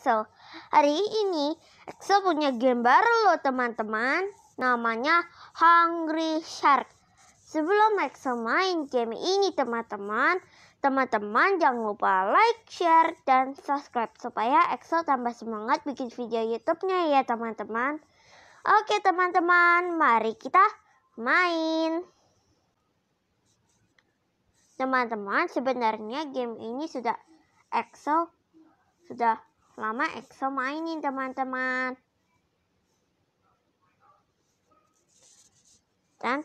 Axel. Hari ini Axel punya game baru loh teman-teman. Namanya Hungry Shark. Sebelum Axel main game ini teman-teman, teman-teman jangan lupa like, share, dan subscribe supaya Axel tambah semangat bikin video YouTube-nya ya teman-teman. Oke teman-teman, mari kita main. Teman-teman, sebenarnya game ini sudah Excel sudah lama EXO mainin teman-teman. Dan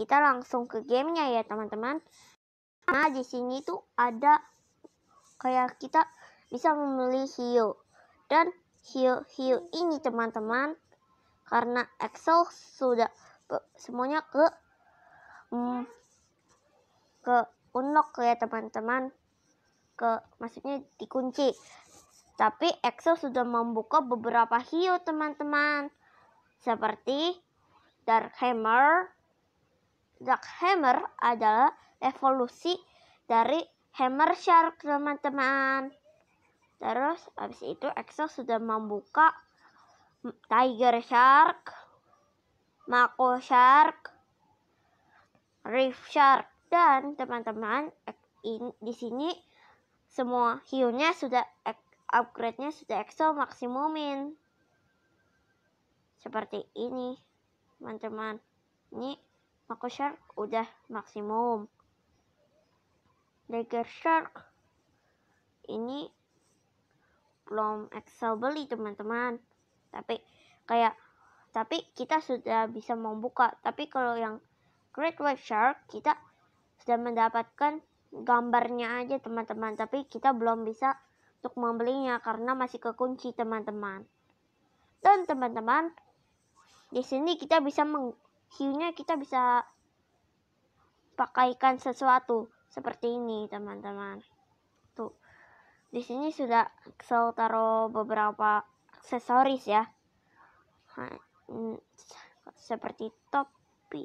kita langsung ke gamenya ya teman-teman. Nah di sini tuh ada kayak kita bisa memilih hiu dan hiu-hiu ini teman-teman karena EXO sudah semuanya ke mm, ke unlock ya teman-teman ke maksudnya dikunci tapi Excel sudah membuka beberapa hiu teman-teman. Seperti Dark Hammer. Dark Hammer adalah evolusi dari Hammer Shark teman-teman. Terus habis itu Excel sudah membuka Tiger Shark, Mako Shark, Reef Shark dan teman-teman di sini semua hiunya sudah upgrade-nya sudah EXO maksimumin. Seperti ini, teman-teman. Ini Mako Shark udah maksimum. Dagger Shark ini belum Excel beli teman-teman. Tapi kayak tapi kita sudah bisa membuka. Tapi kalau yang Great White Shark kita sudah mendapatkan gambarnya aja teman-teman. Tapi kita belum bisa untuk membelinya karena masih kekunci teman-teman. Dan teman-teman, di sini kita bisa hiunya kita bisa pakaikan sesuatu seperti ini teman-teman. Tuh. Di sini sudah Excel taruh beberapa aksesoris ya. Mm, seperti topi.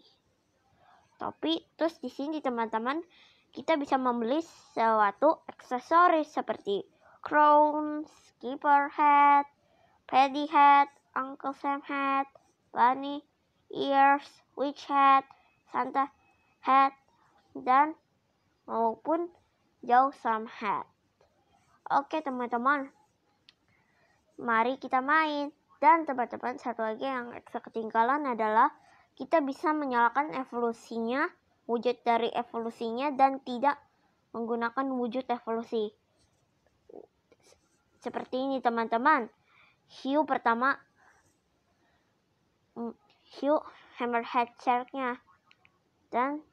Topi, terus di sini teman-teman kita bisa membeli sesuatu aksesoris seperti Crown, Skipper Hat, Paddy Hat, Uncle Sam Hat, Bunny Ears, Witch Hat, Santa Hat, dan maupun Joe Sam Hat. Oke teman-teman, mari kita main. Dan teman-teman satu lagi yang ekstra ketinggalan adalah kita bisa menyalakan evolusinya, wujud dari evolusinya dan tidak menggunakan wujud evolusi. Seperti ini teman-teman. Hiu pertama hiu hmm, hammerhead sharknya. Dan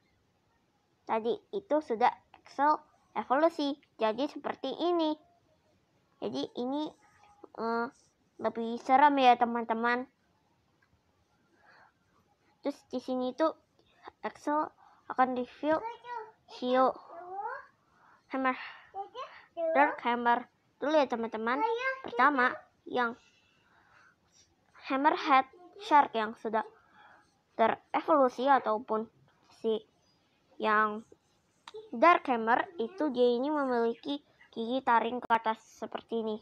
tadi itu sudah Excel evolusi. Jadi seperti ini. Jadi ini uh, lebih serem ya teman-teman. Terus di sini tuh Excel akan review hiu hammer dark hammer dulu ya teman-teman iya, iya. pertama yang hammerhead shark yang sudah terevolusi ataupun si yang dark hammer itu dia ini memiliki gigi taring ke atas seperti ini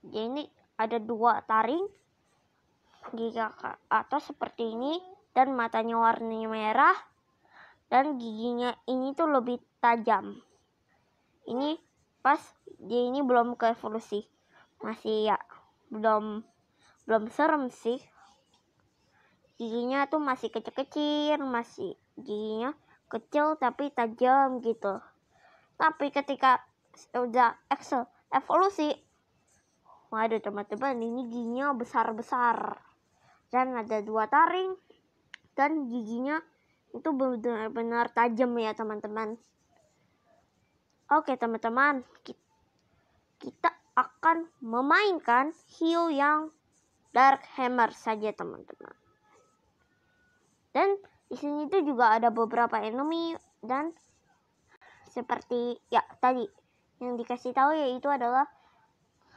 dia ini ada dua taring gigi ke atas seperti ini dan matanya warnanya merah dan giginya ini tuh lebih tajam ini pas dia ini belum ke evolusi masih ya belum belum serem sih giginya tuh masih kecil-kecil masih giginya kecil tapi tajam gitu tapi ketika udah excel evolusi waduh teman-teman ini giginya besar-besar dan ada dua taring dan giginya itu benar-benar tajam ya teman-teman Oke teman-teman, kita akan memainkan hiu yang Dark Hammer saja teman-teman. Dan di sini itu juga ada beberapa enemy dan seperti ya tadi yang dikasih tahu yaitu adalah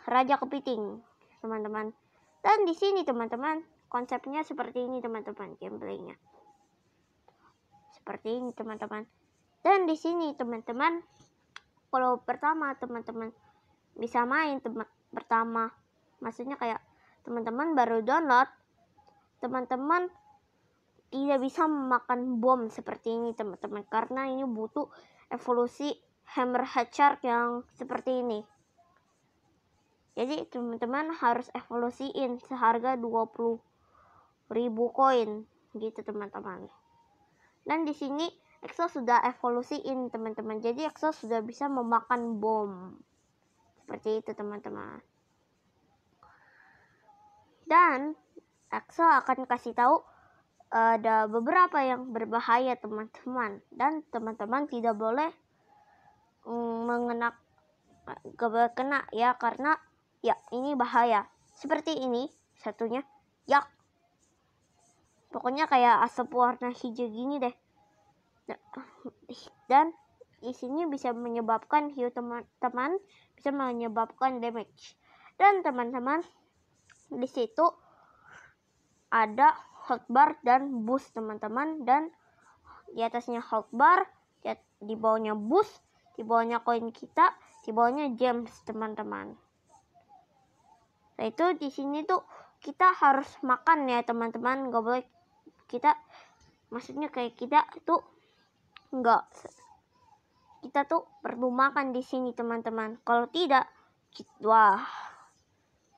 Raja Kepiting, teman-teman. Dan di sini teman-teman, konsepnya seperti ini teman-teman gameplaynya. Seperti ini teman-teman. Dan di sini teman-teman kalau pertama teman-teman bisa main teman pertama maksudnya kayak teman-teman baru download teman-teman tidak bisa memakan bom seperti ini teman-teman karena ini butuh evolusi hammer shark yang seperti ini jadi teman-teman harus evolusiin seharga 20 ribu koin gitu teman-teman dan di sini EXO sudah evolusiin teman-teman jadi EXO sudah bisa memakan bom seperti itu teman-teman dan EXO akan kasih tahu eh, ada beberapa yang berbahaya teman-teman dan teman-teman tidak boleh mm, mengenak kena ya karena ya ini bahaya seperti ini satunya ya pokoknya kayak asap warna hijau gini deh dan isinya bisa menyebabkan hiu teman-teman bisa menyebabkan damage dan teman-teman di situ ada hotbar dan bus teman-teman dan di atasnya hotbar di bawahnya bus di bawahnya koin kita di bawahnya gems teman-teman nah itu di sini tuh kita harus makan ya teman-teman gak boleh kita maksudnya kayak kita tuh Enggak. Kita tuh perlu makan di sini, teman-teman. Kalau tidak, kita, wah.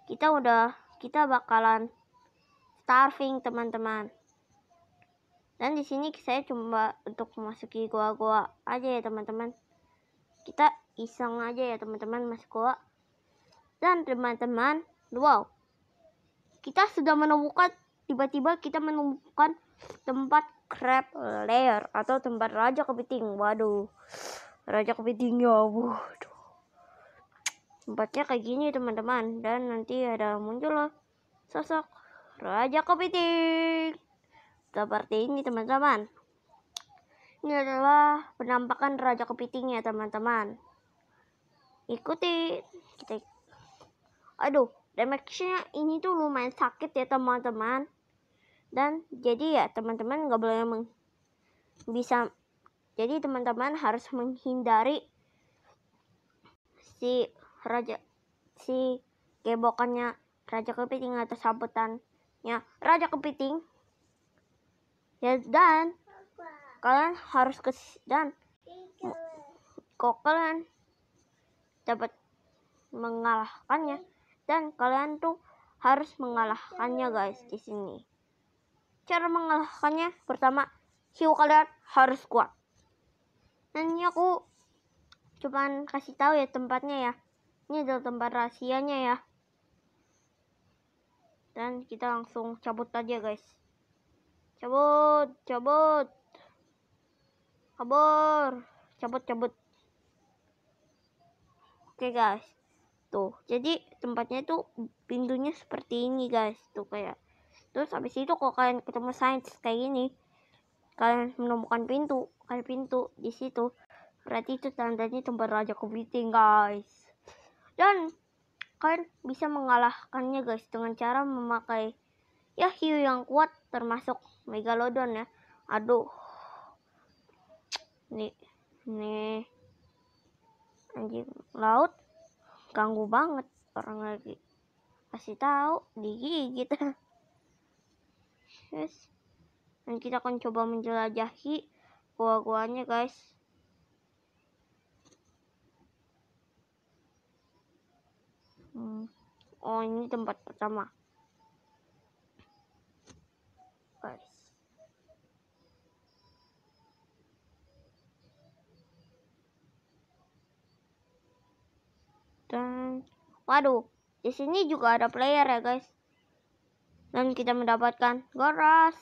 Kita udah kita bakalan starving, teman-teman. Dan di sini saya coba untuk memasuki gua-gua aja ya, teman-teman. Kita iseng aja ya, teman-teman, masuk gua Dan teman-teman, wow. Kita sudah menemukan tiba-tiba kita menemukan tempat crab layer atau tempat raja kepiting waduh raja kepiting ya waduh tempatnya kayak gini teman-teman dan nanti ada muncul loh sosok raja kepiting seperti ini teman-teman ini adalah penampakan raja kepitingnya teman-teman ikuti kita aduh damage-nya ini tuh lumayan sakit ya teman-teman dan jadi ya teman-teman nggak boleh meng bisa jadi teman-teman harus menghindari si raja si kebokannya raja kepiting atau sabutannya raja kepiting ya dan kalian harus ke dan kok kalian dapat mengalahkannya dan kalian tuh harus mengalahkannya guys di sini cara mengalahkannya pertama hiu kalian harus kuat dan ini aku cuman kasih tahu ya tempatnya ya ini adalah tempat rahasianya ya dan kita langsung cabut aja guys cabut cabut kabur cabut cabut oke guys tuh jadi tempatnya itu pintunya seperti ini guys tuh kayak terus habis itu kalau kalian ketemu sains kayak gini kalian menemukan pintu kalian pintu di situ berarti itu tandanya tempat raja kepiting guys dan kalian bisa mengalahkannya guys dengan cara memakai ya hiu yang kuat termasuk megalodon ya aduh nih nih anjing laut ganggu banget orang lagi kasih tahu digigit guys dan kita akan coba menjelajahi gua-guanya guys hmm. oh ini tempat pertama guys dan waduh di sini juga ada player ya guys dan kita mendapatkan goras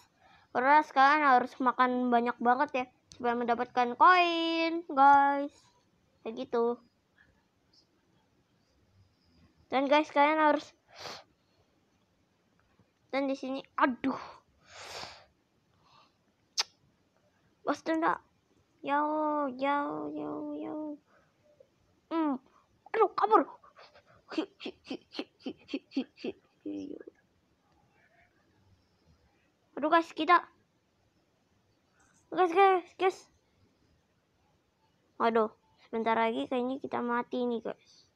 goras kalian harus makan banyak banget ya supaya mendapatkan koin guys kayak gitu dan guys kalian harus dan di sini aduh bos tunda yo yo yo yo hmm aduh kabur hi hi hi hi hi hi hi hi Aduh guys, kita. Guys, guys, guys. Waduh, sebentar lagi kayaknya kita mati nih guys.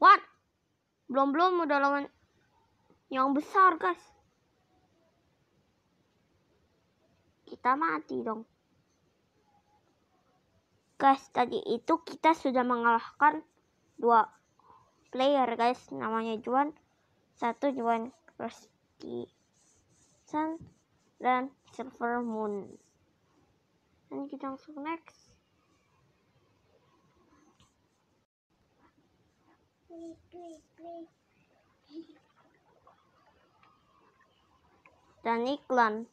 What? Belum-belum udah lawan yang besar, guys. Kita mati dong guys tadi itu kita sudah mengalahkan dua player guys namanya Juan satu Juan Krusty Sun dan Silver Moon dan kita langsung next dan iklan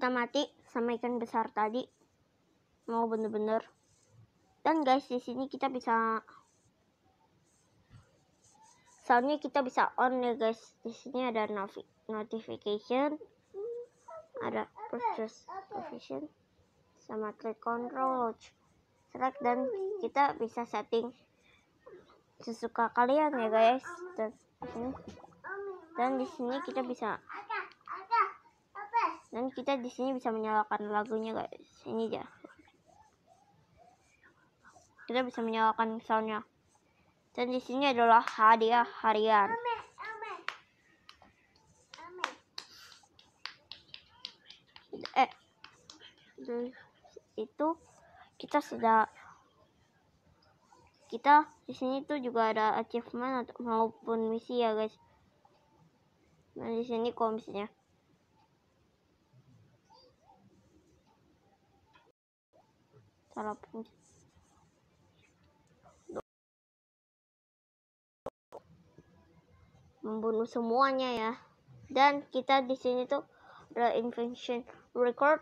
kita mati sama ikan besar tadi mau bener-bener dan guys di sini kita bisa soalnya kita bisa on ya guys di sini ada notification ada purchase provision sama click control track select dan kita bisa setting sesuka kalian ya guys dan, dan di sini kita bisa dan kita di sini bisa menyalakan lagunya guys ini dia kita bisa menyalakan soundnya dan di sini adalah hadiah harian eh itu kita sudah kita di sini tuh juga ada achievement atau maupun misi ya guys nah di sini komisinya salah membunuh semuanya ya dan kita di sini tuh the invention record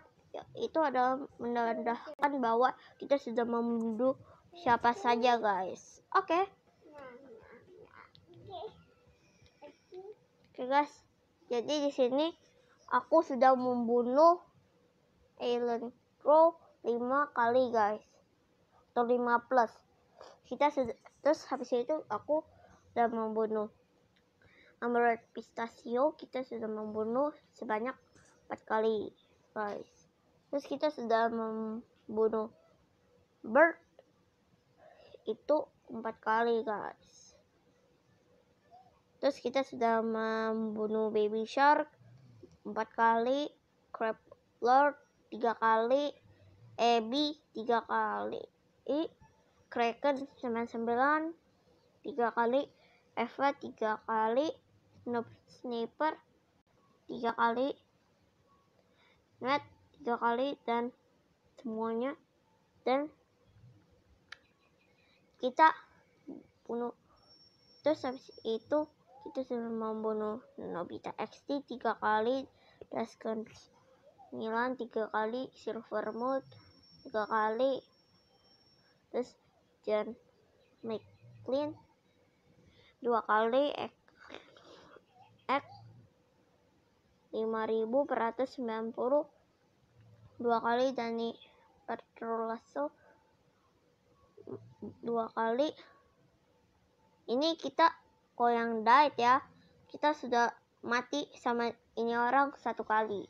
itu adalah menandakan bahwa kita sudah membunuh siapa saja guys oke okay. oke okay, guys jadi di sini aku sudah membunuh Alien Crow lima kali guys atau lima plus kita sudah terus habis itu aku sudah membunuh Amaret pistachio kita sudah membunuh sebanyak empat kali guys terus kita sudah membunuh bird itu empat kali guys terus kita sudah membunuh baby shark empat kali crab lord tiga kali Ebi tiga kali i, Kraken 99 tiga kali Eva tiga kali Snoop Sniper tiga kali Net tiga kali dan semuanya dan kita bunuh terus habis itu kita sudah membunuh Nobita XT tiga kali Daskon Milan tiga kali Silver Mode tiga kali terus John McLean dua kali X X 5190 dua kali Dani Petrolasso dua kali ini kita kalau yang diet ya kita sudah mati sama ini orang satu kali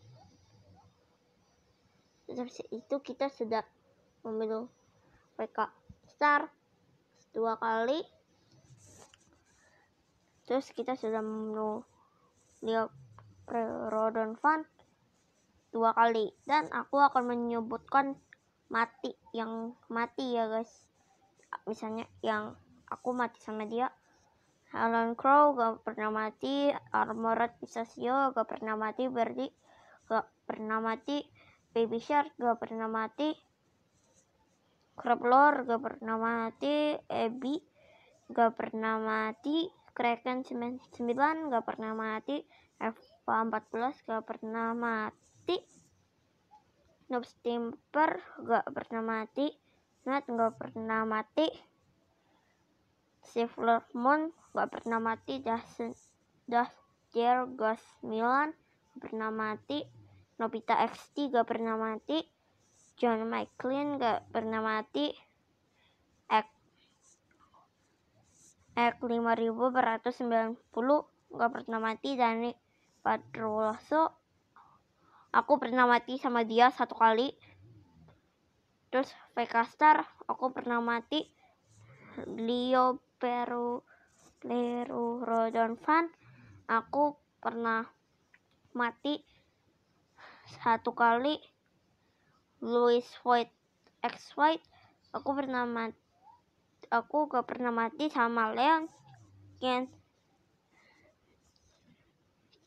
Habis itu kita sudah memilih mereka star dua kali. Terus kita sudah membunuh Leo Fun dua kali dan aku akan menyebutkan mati yang mati ya guys. Misalnya yang aku mati sama dia Alan Crow gak pernah mati, Armored Pistachio gak pernah mati, Birdie gak pernah mati, Baby Shark gak pernah mati. lor gak pernah mati. ebi gak pernah mati. Kraken 99 gak pernah mati. f 14 gak pernah mati. Noob Stimper gak pernah mati. Nat gak pernah mati. Silver Moon gak pernah mati. Dustin, Dust gosmilan Milan gak pernah mati. Nobita X3 gak pernah mati, John McLean gak pernah mati, X X 5490 gak pernah mati, dan Patroloso aku pernah mati sama dia satu kali. Terus Vekastar aku pernah mati, Leo Peru Leru Rodonfan aku pernah mati satu kali Louis White X White aku pernah mati aku gak pernah mati sama Leon Ken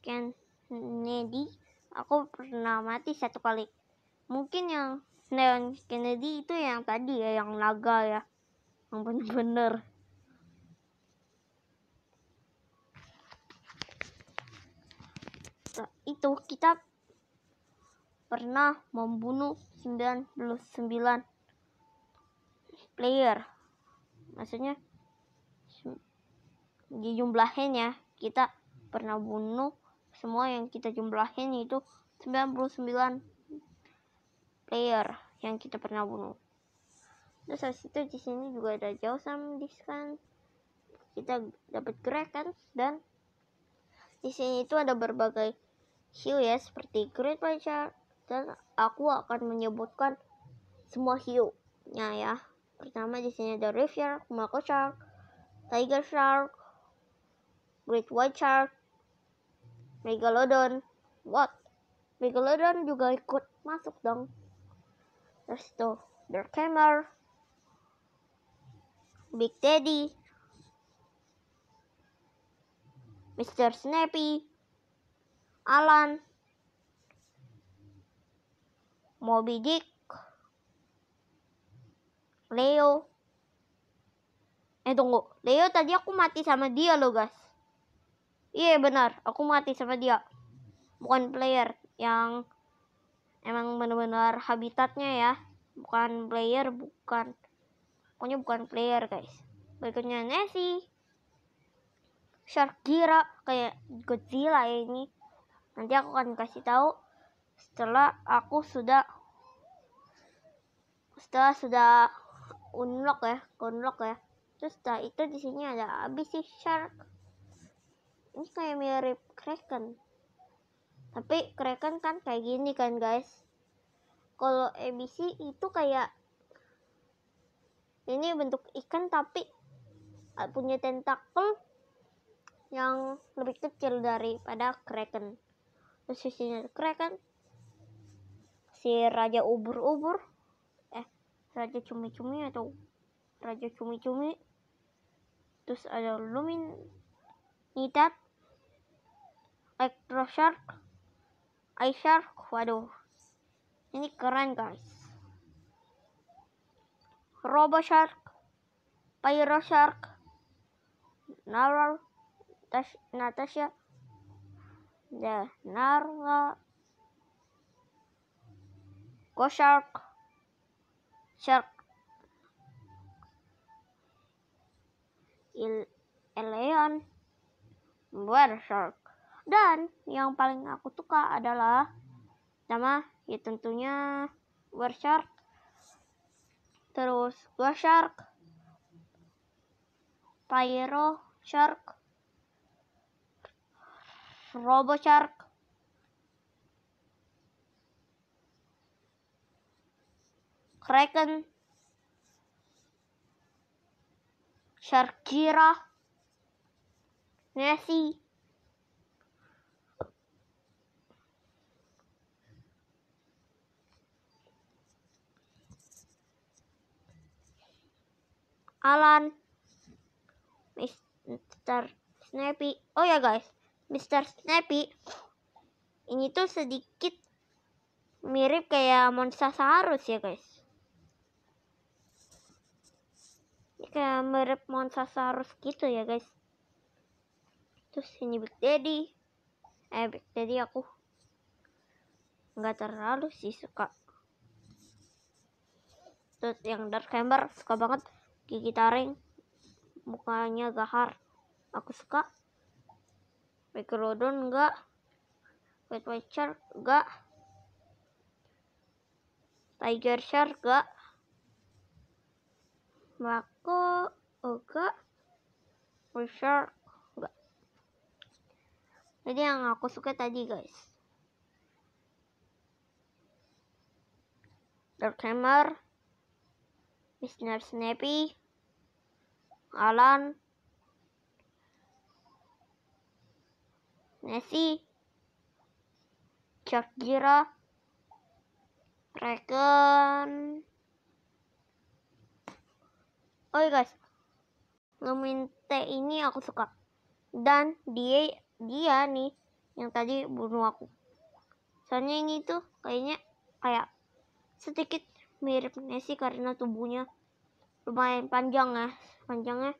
Ken Kennedy aku pernah mati satu kali mungkin yang Leon Kennedy itu yang tadi ya yang laga ya yang bener-bener nah, itu kita pernah membunuh 99 player. Maksudnya dijumlahin ya, kita pernah bunuh semua yang kita jumlahin itu 99 player yang kita pernah bunuh. Terus habis itu di sini juga ada jauh sama diskan. Kita dapat gerakan dan di sini itu ada berbagai hue ya seperti great pie dan aku akan menyebutkan semua hiu-nya ya. Pertama di sini ada River, shark, mako shark, tiger shark, great white shark, megalodon. What? Megalodon juga ikut masuk dong. Terus tuh, hammer Big Daddy, Mr. Snappy, Alan, Moby Dick, Leo. Eh tunggu, Leo tadi aku mati sama dia loh guys. Iya yeah, benar, aku mati sama dia. Bukan player yang emang benar-benar habitatnya ya. Bukan player, bukan. Pokoknya bukan player guys. Berikutnya Nessie. Shark Gira kayak Godzilla ini. Nanti aku akan kasih tahu setelah aku sudah setelah sudah unlock ya unlock ya terus setelah itu di sini ada ABC shark ini kayak mirip kraken tapi kraken kan kayak gini kan guys kalau ABC itu kayak ini bentuk ikan tapi eh, punya tentakel yang lebih kecil daripada kraken terus kraken si raja ubur-ubur eh raja cumi-cumi atau raja cumi-cumi terus ada lumin nitat electro shark ice shark waduh ini keren guys robo shark pyro shark Naral Natasha the Narwhal Go shark. Shark. Il Eleon. Where shark. Dan yang paling aku suka adalah sama ya tentunya Where shark. Terus Go shark. Pyro shark. Robo shark. Kraken, Sharkira, Nessie, Alan, Mr. Snappy. Oh ya guys, Mr. Snappy ini tuh sedikit mirip kayak Monster Saurus ya guys. kayak merep Monsasaurus gitu ya guys terus ini Big Daddy eh Big Daddy aku nggak terlalu sih suka terus yang Dark Hammer suka banget gigi taring mukanya gahar aku suka Microdon enggak White White Shark enggak Tiger Shark enggak mlaku uga Wisher enggak jadi yang aku suka tadi guys Dark Hammer Mr. Snappy Alan Nessie Chuck Jira Reker Oke oh, iya, guys, teh ini aku suka. Dan dia dia nih yang tadi bunuh aku. Soalnya ini tuh kayaknya kayak sedikit mirip Messi karena tubuhnya lumayan panjang ya. Panjangnya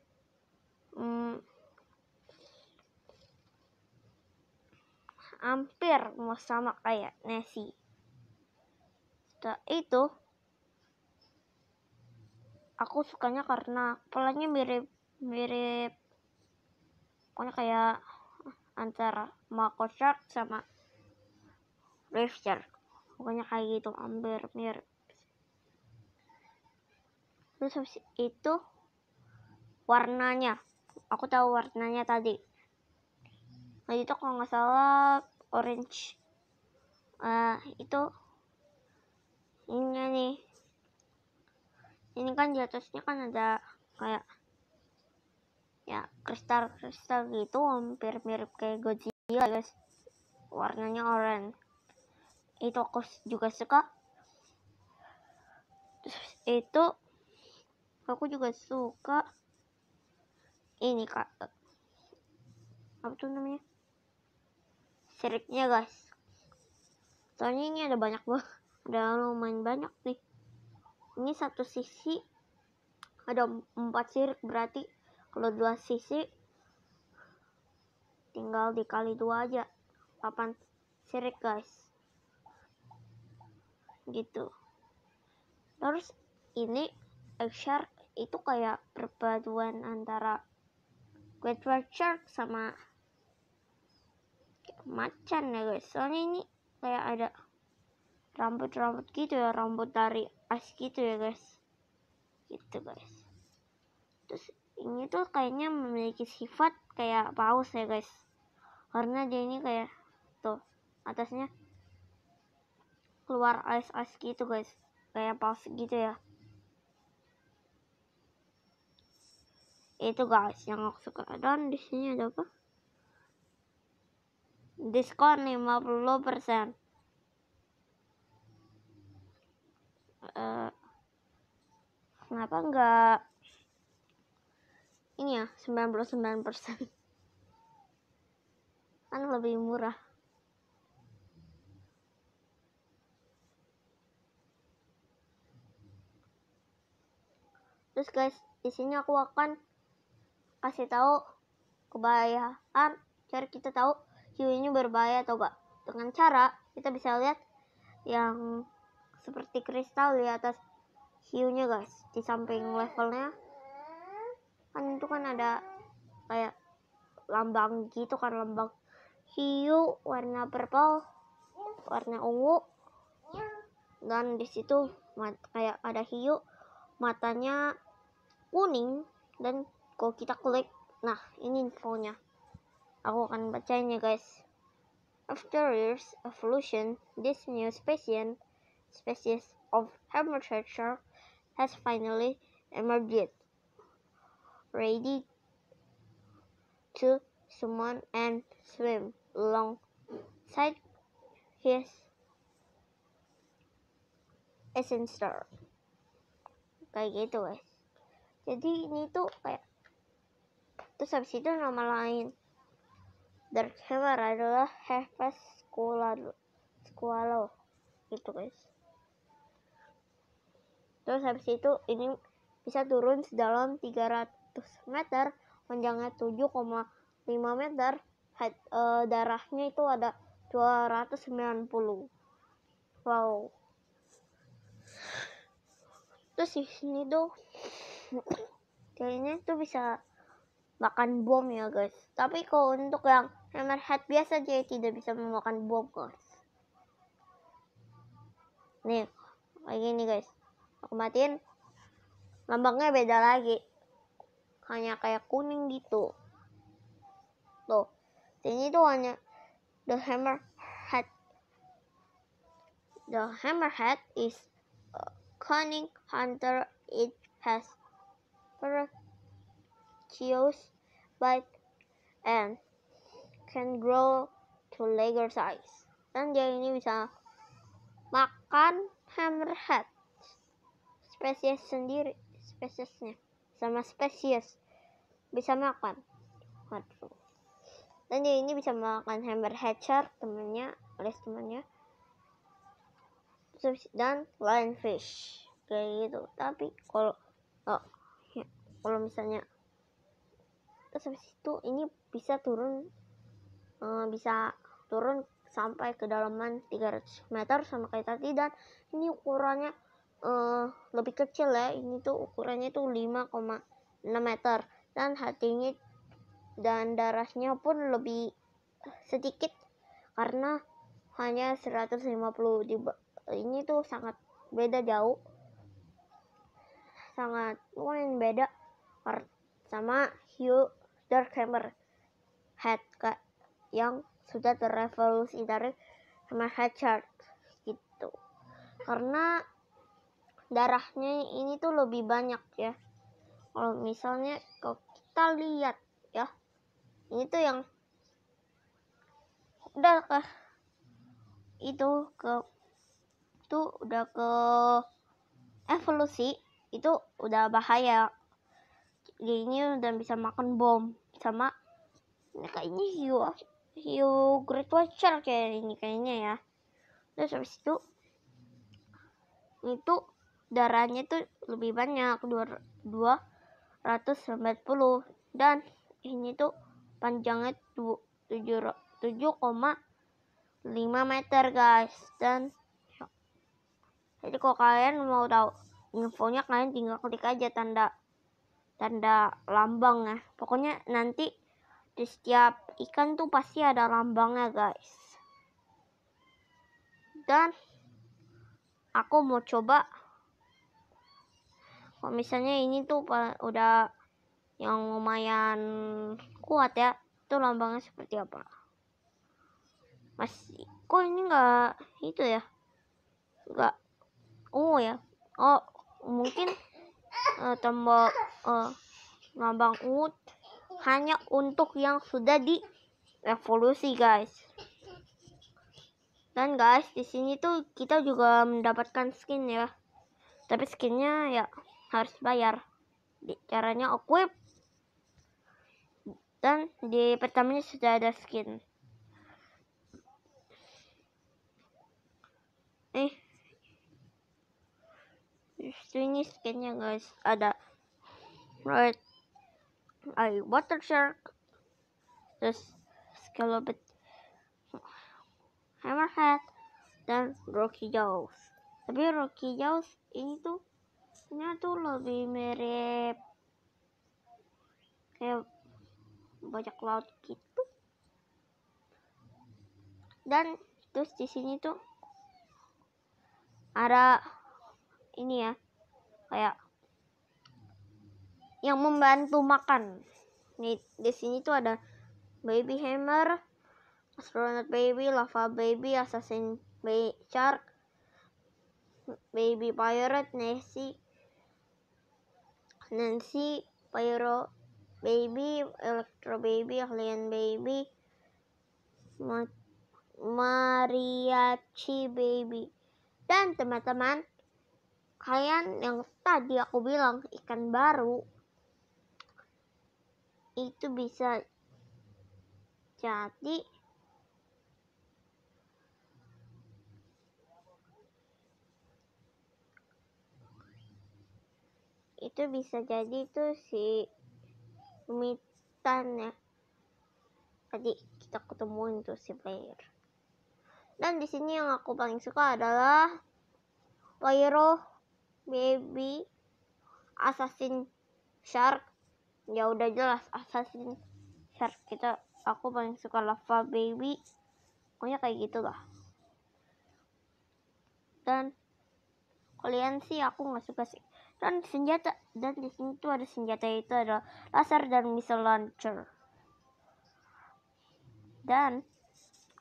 hmm, hampir sama kayak Messi. Setelah itu aku sukanya karena polanya mirip mirip pokoknya kayak antara Mako Shark sama Reef Shark pokoknya kayak gitu hampir mirip terus habis itu warnanya aku tahu warnanya tadi nah itu kalau nggak salah orange uh, itu ini nih ini kan di atasnya kan ada kayak ya kristal-kristal gitu hampir mirip kayak Godzilla guys warnanya orange itu aku juga suka terus itu aku juga suka ini kak apa tuh namanya siripnya guys soalnya ini ada banyak banget ada lumayan banyak nih ini satu sisi ada empat sirik berarti kalau dua sisi tinggal dikali dua aja papan sirik guys gitu terus ini egg shark itu kayak perpaduan antara great white shark sama macan ya guys soalnya ini kayak ada rambut-rambut gitu ya rambut dari pas gitu ya guys gitu guys terus ini tuh kayaknya memiliki sifat kayak paus ya guys karena dia ini kayak tuh atasnya keluar ais-ais gitu guys kayak paus gitu ya itu guys yang aku suka dan di sini ada apa diskon 50% uh, kenapa enggak ini ya 99% kan lebih murah terus guys di sini aku akan kasih tahu kebahayaan cara kita tahu hiu ini berbahaya atau enggak dengan cara kita bisa lihat yang seperti kristal di atas hiunya guys di samping levelnya kan itu kan ada kayak lambang gitu kan lambang hiu warna purple warna ungu dan disitu situ kayak ada hiu matanya kuning dan kalau kita klik nah ini infonya aku akan bacanya guys after years evolution this new species species of hermit shark has finally emerged, ready to summon and swim alongside his ancestor. Kayak gitu guys. Jadi ini tuh kayak terus habis itu nama lain Dark Hammer adalah Hepes Squalo gitu guys terus habis itu ini bisa turun sedalam 300 meter panjangnya 7,5 meter had, e, eh, darahnya itu ada 290 wow terus di sini tuh kayaknya tuh bisa makan bom ya guys tapi kalau untuk yang hammerhead biasa dia ya, tidak bisa memakan bom guys nih kayak gini guys aku matiin lambangnya beda lagi hanya kayak kuning gitu tuh ini tuh hanya the hammerhead the hammerhead is a cunning hunter it has ferocious bite and can grow to larger size dan dia ini bisa makan hammerhead spesies sendiri spesiesnya sama spesies bisa makan waduh dan dia ini bisa makan hammer hatcher temannya alias temannya dan lionfish kayak gitu tapi kalau oh, ya, kalau misalnya terus habis itu ini bisa turun uh, bisa turun sampai kedalaman 300 meter sama kayak tadi dan ini ukurannya uh, lebih kecil ya ini tuh ukurannya tuh 5,6 meter dan hatinya dan darahnya pun lebih sedikit karena hanya 150 ini tuh sangat beda jauh sangat lumayan beda sama Hugh Hammer Head yang sudah terrevolusi dari sama Head Shark gitu karena darahnya ini tuh lebih banyak ya kalau misalnya kalau kita lihat ya ini tuh yang udah ke itu ke itu udah ke evolusi itu udah bahaya jadi ini udah bisa makan bom sama ini kayaknya hiu hiu great watcher kayak ini kayaknya ya terus habis itu itu darahnya itu lebih banyak 290 dan ini tuh panjangnya 7,5 meter guys dan jadi kalau kalian mau tahu infonya kalian tinggal klik aja tanda tanda lambang ya pokoknya nanti di setiap ikan tuh pasti ada lambangnya guys dan aku mau coba kalau misalnya ini tuh udah yang lumayan kuat ya itu lambangnya seperti apa masih kok ini enggak itu ya enggak oh ya oh mungkin uh, tombol uh, lambang ut hanya untuk yang sudah di revolusi guys dan guys di sini tuh kita juga mendapatkan skin ya tapi skinnya ya harus bayar caranya equip dan di pertamanya sudah ada skin eh justru ini skinnya guys ada red eye water shark terus scalloped hammerhead dan rocky jaws tapi rocky jaws ini tuh bentuknya tuh lebih mirip kayak banyak laut gitu dan terus di sini tuh ada ini ya kayak yang membantu makan nih di sini tuh ada baby hammer astronaut baby lava baby assassin baby shark baby pirate Nessie Nancy, Pyro Baby, Electro Baby, Alien Baby, Ma Mariachi Baby. Dan teman-teman, kalian yang tadi aku bilang ikan baru itu bisa jadi itu bisa jadi tuh si Mitan ya tadi kita ketemuin tuh si player dan di sini yang aku paling suka adalah pyro Baby Assassin Shark ya udah jelas Assassin Shark kita aku paling suka Lava Baby pokoknya kayak gitu lah dan kalian sih aku nggak suka sih dan senjata dan di sini tuh ada senjata itu ada laser dan missile launcher dan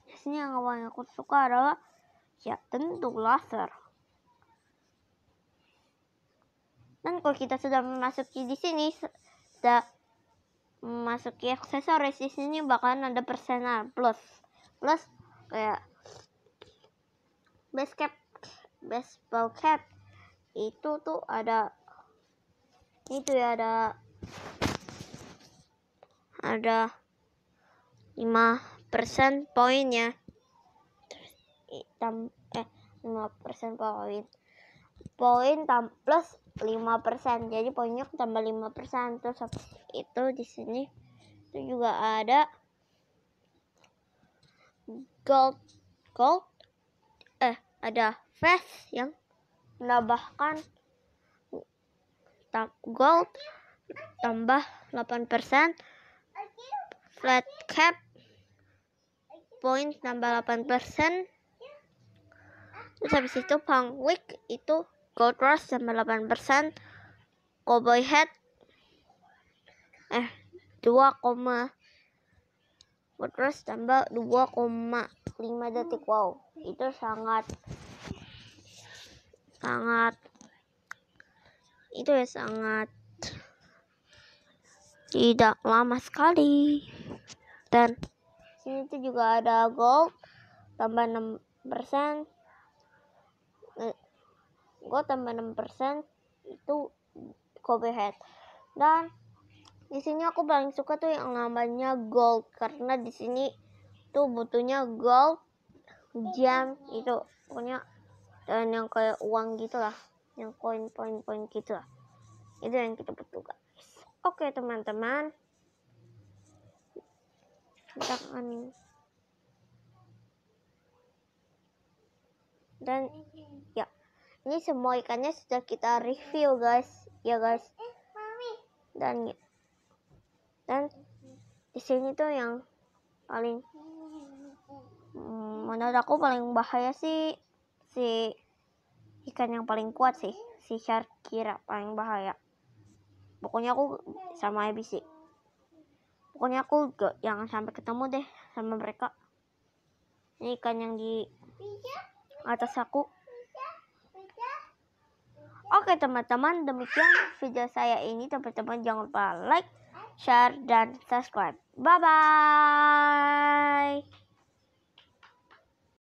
di sini yang paling aku suka adalah ya tentu laser dan kalau kita sudah memasuki di sini sudah memasuki aksesoris di sini bakalan ada persenar plus plus kayak base cap baseball cap itu tuh ada itu ya ada ada lima persen poin ya tam, eh lima persen poin poin tam, plus lima persen jadi poinnya tambah lima persen terus itu di sini itu juga ada gold gold eh ada vest yang menambahkan gold tambah 8% flat cap point tambah 8% terus habis itu pang wick itu gold rush tambah 8% cowboy head eh 2, gold rush tambah 2,5 detik wow itu sangat sangat itu ya sangat tidak lama sekali dan sini tuh juga ada gold tambah 6 persen eh, gold tambah 6 persen itu Kobe Head dan di sini aku paling suka tuh yang namanya gold karena di sini tuh butuhnya gold jam itu punya dan yang kayak uang gitu lah yang koin-koin-koin gitu lah itu yang kita butuh guys oke teman-teman kita akan dan ya ini semua ikannya sudah kita review guys ya guys dan ya. dan di sini tuh yang paling hmm, menurut aku paling bahaya sih si ikan yang paling kuat sih si shark kira paling bahaya pokoknya aku sama Ebi pokoknya aku gak jangan sampai ketemu deh sama mereka ini ikan yang di atas aku Oke teman-teman demikian video saya ini teman-teman jangan lupa like, share, dan subscribe. Bye-bye.